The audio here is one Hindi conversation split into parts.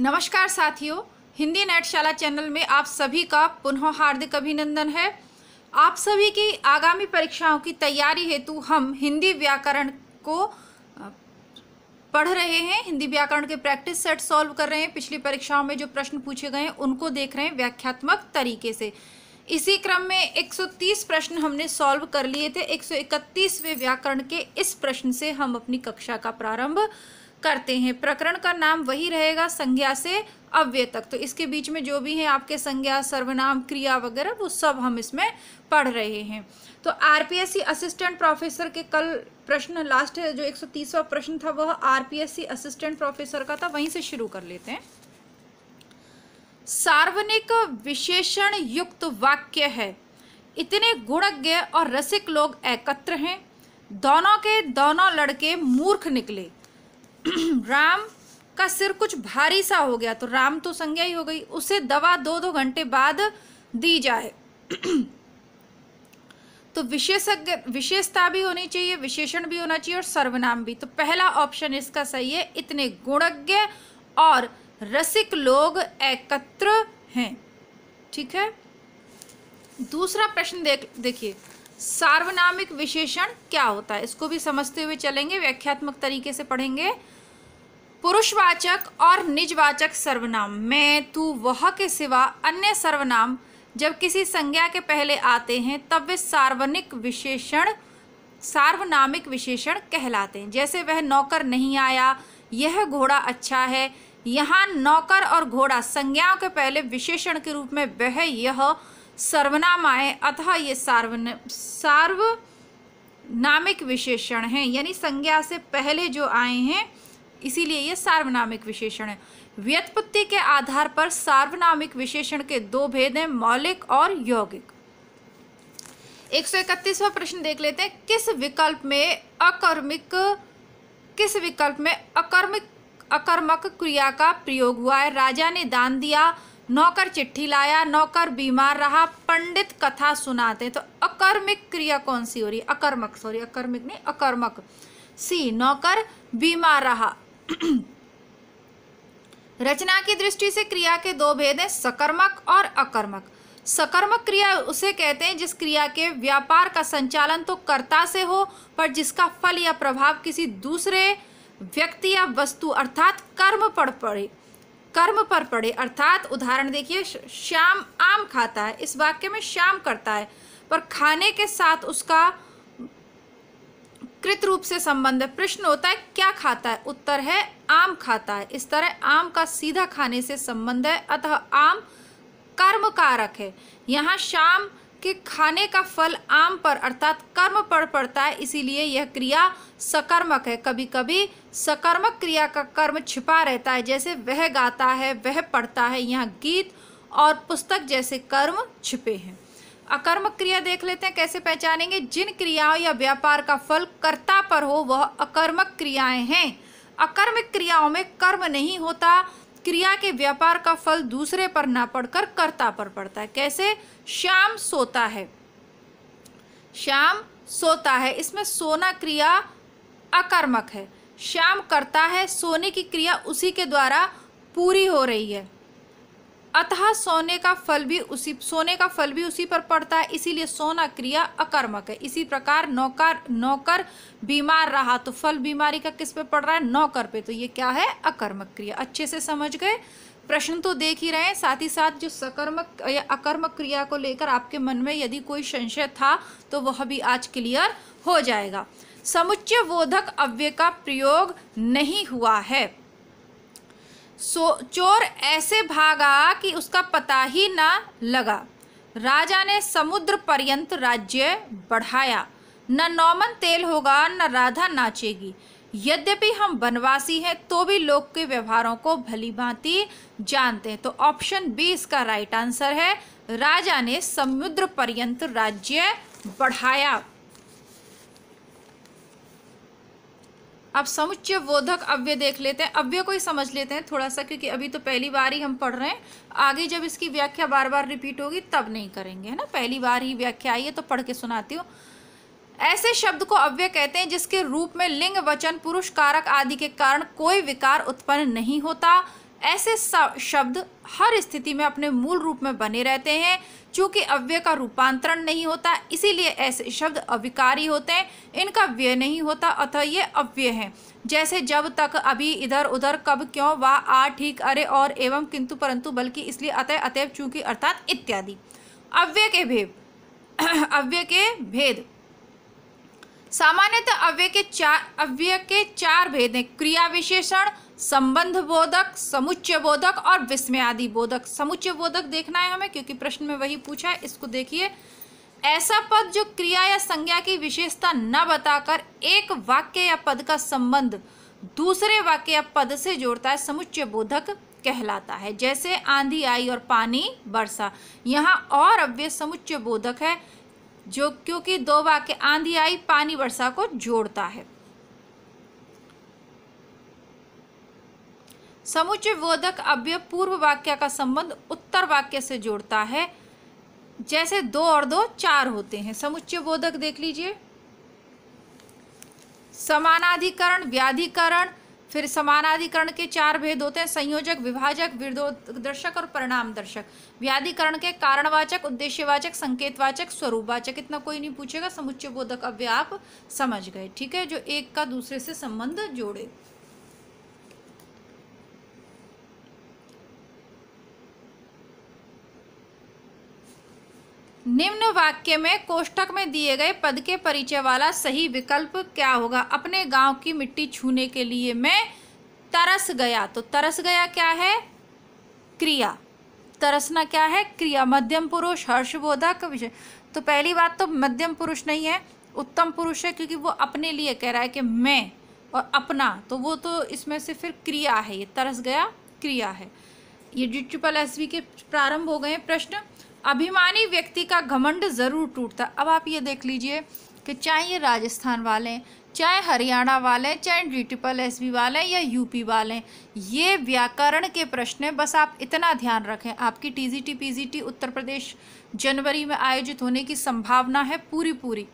नमस्कार साथियों हिंदी नाटशाला चैनल में आप सभी का पुनः हार्दिक अभिनंदन है आप सभी की आगामी परीक्षाओं की तैयारी हेतु हम हिंदी व्याकरण को पढ़ रहे हैं हिंदी व्याकरण के प्रैक्टिस सेट सॉल्व कर रहे हैं पिछली परीक्षाओं में जो प्रश्न पूछे गए हैं उनको देख रहे हैं व्याख्यात्मक तरीके से इसी क्रम में 130 प्रश्न हमने सॉल्व कर लिए थे 131वें व्याकरण के इस प्रश्न से हम अपनी कक्षा का प्रारंभ करते हैं प्रकरण का नाम वही रहेगा संज्ञा से अव्यय तक तो इसके बीच में जो भी हैं आपके संज्ञा सर्वनाम क्रिया वगैरह वो सब हम इसमें पढ़ रहे हैं तो आरपीएससी असिस्टेंट प्रोफेसर के कल प्रश्न लास्ट जो 130वां प्रश्न था वह आरपीएससी असिस्टेंट प्रोफेसर का था वहीं से शुरू कर लेते हैं सार्वनिक विशेषण युक्त वाक्य है इतने गुणज्ञ और रसिक लोग एकत्र हैं दोनों के दोनों लड़के मूर्ख निकले राम का सिर कुछ भारी सा हो गया तो राम तो संज्ञा ही हो गई उसे दवा दो दो घंटे बाद दी जाए तो विशेषज्ञ विशेषता भी होनी चाहिए विशेषण भी होना चाहिए और सर्वनाम भी तो पहला ऑप्शन इसका सही है इतने गुणज्ञ और रसिक लोग एकत्र हैं ठीक है दूसरा प्रश्न देख देखिए सार्वनामिक विशेषण क्या होता है इसको भी समझते हुए चलेंगे व्याख्यात्मक तरीके से पढ़ेंगे पुरुषवाचक और निजवाचक सर्वनाम मैं तू वह के सिवा अन्य सर्वनाम जब किसी संज्ञा के पहले आते हैं तब वे सार्वनिक विशेषण सार्वनामिक विशेषण कहलाते हैं जैसे वह नौकर नहीं आया यह घोड़ा अच्छा है यहाँ नौकर और घोड़ा संज्ञाओं के पहले विशेषण के रूप में वह यह सर्वनाम आए अतः ये सार्वन सार्वनामिक विशेषण हैं यानी संज्ञा से पहले जो आए हैं इसीलिए ये सार्वनामिक विशेषण है व्यत्पत्ति के आधार पर सार्वनामिक विशेषण के दो भेद हैं मौलिक और यौगिक एक सौ इकतीसवा प्रश्न देख लेते हैं किस विकल्प में अकर्मिक किस विकल्प में अकर्मिक अकर्मक क्रिया का प्रयोग हुआ है राजा ने दान दिया नौकर चिट्ठी लाया नौकर बीमार रहा पंडित कथा सुनाते तो अकर्मिक क्रिया कौन सी हो रही अकर्मक सॉरी अकर्मिक नहीं अकर्मक सी नौकर बीमार रहा रचना की दृष्टि से क्रिया के दो भेद हैं सकर्मक और अकर्मक सकर्मक क्रिया उसे कहते हैं जिस क्रिया के व्यापार का संचालन तो कर्ता से हो पर जिसका फल या प्रभाव किसी दूसरे व्यक्ति या वस्तु अर्थात कर्म पर पड़े कर्म पर पड़े अर्थात उदाहरण देखिए श्याम आम खाता है इस वाक्य में श्याम करता है पर खाने के साथ उसका कृत रूप से संबंध है प्रश्न होता है क्या खाता है उत्तर है आम खाता है इस तरह आम का सीधा खाने से संबंध है अतः आम कर्म कारक है यहाँ शाम के खाने का फल आम पर अर्थात कर्म पर पड़ता है इसीलिए यह क्रिया सकर्मक है कभी कभी सकर्मक क्रिया का कर्म छिपा रहता है जैसे वह गाता है वह पढ़ता है यहाँ गीत और पुस्तक जैसे कर्म छिपे हैं अकर्म क्रिया देख लेते हैं कैसे पहचानेंगे जिन क्रियाओं या व्यापार का फल कर्ता पर हो वह अकर्मक क्रियाएं हैं अकर्मक क्रियाओं में कर्म नहीं होता क्रिया के व्यापार का फल दूसरे पर ना पड़कर कर्ता पर पड़ता है कैसे श्याम सोता है श्याम सोता है इसमें सोना क्रिया अकर्मक है श्याम करता है सोने की क्रिया उसी के द्वारा पूरी हो रही है अतः सोने का फल भी उसी सोने का फल भी उसी पर पड़ता है इसीलिए सोना क्रिया अकर्मक है इसी प्रकार नौकर नौकर बीमार रहा तो फल बीमारी का किस पे पड़ रहा है नौकर पे तो ये क्या है अकर्मक क्रिया अच्छे से समझ गए प्रश्न तो देख ही रहे हैं साथ ही साथ जो सकर्मक या अकर्मक क्रिया को लेकर आपके मन में यदि कोई संशय था तो वह भी आज क्लियर हो जाएगा समुच्चय बोधक अव्यय का प्रयोग नहीं हुआ है सो चोर ऐसे भागा कि उसका पता ही ना लगा राजा ने समुद्र पर्यंत राज्य बढ़ाया न नौमन तेल होगा न राधा नाचेगी यद्यपि हम वनवासी हैं तो भी लोग के व्यवहारों को भली भांति जानते हैं तो ऑप्शन बी इसका राइट आंसर है राजा ने समुद्र पर्यंत राज्य बढ़ाया अब समुच्चय बोधक अव्यय देख लेते हैं अव्यय को ही समझ लेते हैं थोड़ा सा क्योंकि अभी तो पहली बार ही हम पढ़ रहे हैं आगे जब इसकी व्याख्या बार बार रिपीट होगी तब नहीं करेंगे है ना पहली बार ही व्याख्या आई है तो पढ़ के सुनाती हूँ ऐसे शब्द को अव्यय कहते हैं जिसके रूप में लिंग वचन पुरुष कारक आदि के कारण कोई विकार उत्पन्न नहीं होता ऐसे शब्द हर स्थिति में अपने मूल रूप में बने रहते हैं चूँकि अव्यय का रूपांतरण नहीं होता इसीलिए ऐसे शब्द अविकारी होते हैं इनका व्यय नहीं होता अतः ये अव्यय हैं जैसे जब तक अभी इधर उधर कब क्यों वा आ ठीक अरे और एवं किंतु परंतु बल्कि इसलिए अतः अतएव चूँकि अर्थात इत्यादि अव्यय के भेद अव्यय के भेद सामान्यतः अव्यय के चार अव्यय के चार भेद हैं क्रिया विशेषण संबंध बोधक समुच्चय बोधक और विस्मयादि बोधक समुच्चय बोधक देखना है हमें क्योंकि प्रश्न में वही पूछा है इसको देखिए ऐसा पद जो क्रिया या संज्ञा की विशेषता न बताकर एक वाक्य या पद का संबंध दूसरे वाक्य या पद से जोड़ता है समुच्चय बोधक कहलाता है जैसे आंधी आई और पानी बरसा यहाँ और अव्य समुच्चय बोधक है जो क्योंकि दो वाक्य आंधी आई पानी वर्षा को जोड़ता है समुच्चय बोधक अव्यय पूर्व वाक्य का संबंध उत्तर वाक्य से जोड़ता है जैसे दो और दो चार होते हैं समुच्चय बोधक देख लीजिए समानाधिकरण व्याधिकरण फिर समानाधिकरण के चार भेद होते हैं संयोजक विभाजक विरोध दर्शक और परिणाम दर्शक व्याधिकरण के कारणवाचक उद्देश्यवाचक संकेतवाचक स्वरूपवाचक इतना कोई नहीं पूछेगा समुच्चय बोधक अव्य आप समझ गए ठीक है जो एक का दूसरे से संबंध जोड़े निम्न वाक्य में कोष्टक में दिए गए पद के परिचय वाला सही विकल्प क्या होगा अपने गांव की मिट्टी छूने के लिए मैं तरस गया तो तरस गया क्या है क्रिया तरसना क्या है क्रिया मध्यम पुरुष हर्षबोधक विषय तो पहली बात तो मध्यम पुरुष नहीं है उत्तम पुरुष है क्योंकि वो अपने लिए कह रहा है कि मैं और अपना तो वो तो इसमें से फिर क्रिया है ये तरस गया क्रिया है ये डिट्रिपल एस के प्रारंभ हो गए प्रश्न अभिमानी व्यक्ति का घमंड ज़रूर टूटता अब आप ये देख लीजिए कि चाहे ये राजस्थान वाले हैं चाहे हरियाणा वाले हैं चाहे डी ट्रिपल एस बी वाले या यूपी वाले ये व्याकरण के प्रश्न हैं बस आप इतना ध्यान रखें आपकी टीजीटी पीजीटी उत्तर प्रदेश जनवरी में आयोजित होने की संभावना है पूरी पूरी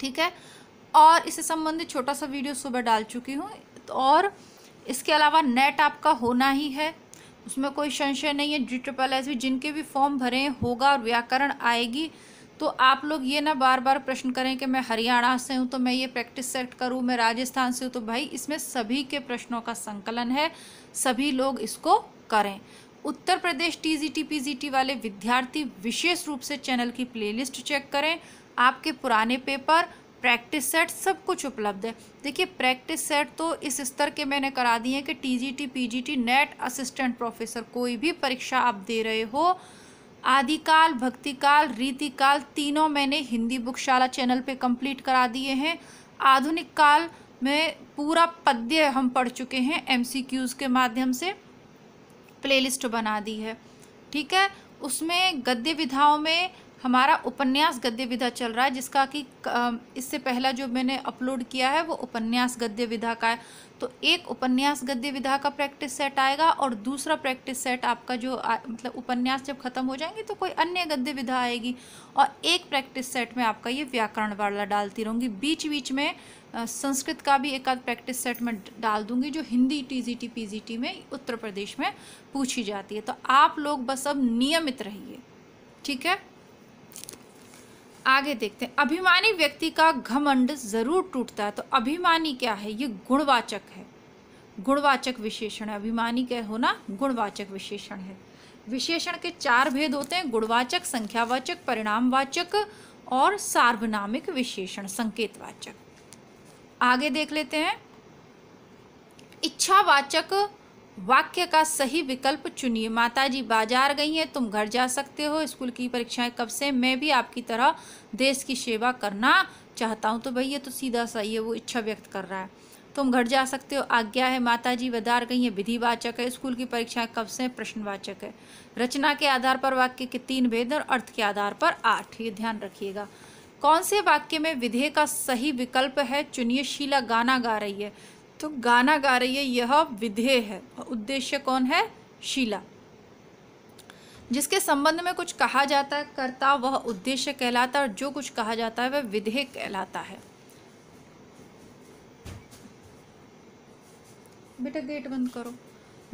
ठीक है और इससे संबंधित छोटा सा वीडियो सुबह डाल चुकी हूँ और इसके अलावा नेट आपका होना ही है उसमें कोई संशय नहीं है जी ट्रिपल एस भी जिनके भी फॉर्म भरे होगा और व्याकरण आएगी तो आप लोग ये ना बार बार प्रश्न करें कि मैं हरियाणा से हूँ तो मैं ये प्रैक्टिस सेट करूँ मैं राजस्थान से हूँ तो भाई इसमें सभी के प्रश्नों का संकलन है सभी लोग इसको करें उत्तर प्रदेश टीजीटी पीजीटी वाले विद्यार्थी विशेष रूप से चैनल की प्लेलिस्ट चेक करें आपके पुराने पेपर प्रैक्टिस सेट सब कुछ उपलब्ध है देखिए प्रैक्टिस सेट तो इस स्तर के मैंने करा दिए हैं कि TGT PGT NET assistant professor कोई भी परीक्षा आप दे रहे हो आदिकाल भक्तिकाल रीतिकाल तीनों मैंने हिंदी बुकशाला चैनल पे कंप्लीट करा दिए हैं आधुनिक काल में पूरा पद्य हम पढ़ चुके हैं एम के माध्यम से प्ले बना दी है ठीक है उसमें गद्य विधाओं में हमारा उपन्यास गद्य विधा चल रहा है जिसका कि इससे पहला जो मैंने अपलोड किया है वो उपन्यास गद्य विधा का है तो एक उपन्यास गद्य विधा का प्रैक्टिस सेट आएगा और दूसरा प्रैक्टिस सेट आपका जो आ, मतलब उपन्यास जब खत्म हो जाएंगे तो कोई अन्य गद्य विधा आएगी और एक प्रैक्टिस सेट में आपका ये व्याकरण वाला डालती रहूँगी बीच बीच में संस्कृत का भी एक आध प्रैक्टिस सेट में डाल दूंगी जो हिंदी टीजीटी पीजीटी में उत्तर प्रदेश में पूछी जाती है तो आप लोग बस अब नियमित रहिए ठीक है आगे देखते हैं अभिमानी व्यक्ति का घमंड जरूर टूटता है तो अभिमानी क्या है ये गुणवाचक है गुणवाचक विशेषण है अभिमानी क्या होना गुणवाचक विशेषण है विशेषण के चार भेद होते हैं गुणवाचक संख्यावाचक परिणामवाचक और सार्वनामिक विशेषण संकेतवाचक आगे देख लेते हैं इच्छावाचक वाक्य का सही विकल्प चुनिए माताजी बाजार गई हैं तुम घर जा सकते हो स्कूल की परीक्षाएं कब से मैं भी आपकी तरह देश की सेवा करना चाहता हूँ तो भाई ये तो सीधा सा ये वो इच्छा व्यक्त कर रहा है तुम घर जा सकते हो आज्ञा है माता जी बदार गई है विधिवाचक है स्कूल की परीक्षाएं कब से प्रश्नवाचक है रचना के आधार पर वाक्य के तीन भेद और अर्थ के आधार पर आठ ये ध्यान रखिएगा कौन से वाक्य में विधेय का सही विकल्प है चुनिए शीला गाना गा रही है तो गाना गा रही है यह विधेय है उद्देश्य कौन है शीला जिसके संबंध में कुछ कहा जाता है करता वह उद्देश्य कहलाता है और जो कुछ कहा जाता है वह विधेय कहलाता है बेटा गेट बंद करो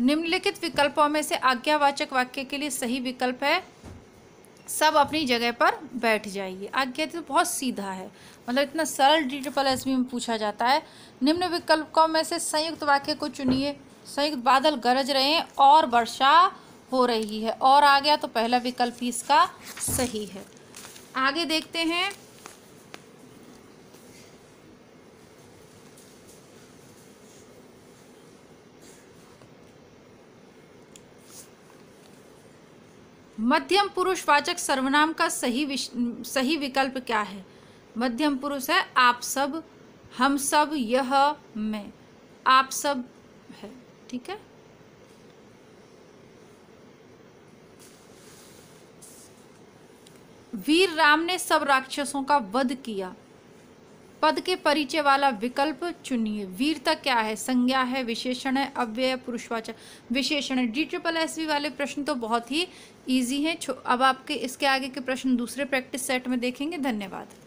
निम्नलिखित विकल्पों में से आज्ञावाचक वाक्य के लिए सही विकल्प है सब अपनी जगह पर बैठ जाइए आज्ञा तो बहुत सीधा है मतलब इतना सरल डी ट्रिपल एस में पूछा जाता है निम्न विकल्पों में से संयुक्त वाक्य को चुनिए संयुक्त बादल गरज रहे हैं और वर्षा हो रही है और आ गया तो पहला विकल्प ही इसका सही है आगे देखते हैं मध्यम पुरुषवाचक सर्वनाम का सही सही विकल्प क्या है मध्यम पुरुष है आप सब हम सब यह मैं आप सब है ठीक है वीर राम ने सब राक्षसों का वध किया पद के परिचय वाला विकल्प चुनिए वीरता क्या है संज्ञा है विशेषण है अव्यय पुरुषवाचक विशेषण है डी ट्रिपल एस वी वाले प्रश्न तो बहुत ही ईजी हैं अब आपके इसके आगे के प्रश्न दूसरे प्रैक्टिस सेट में देखेंगे धन्यवाद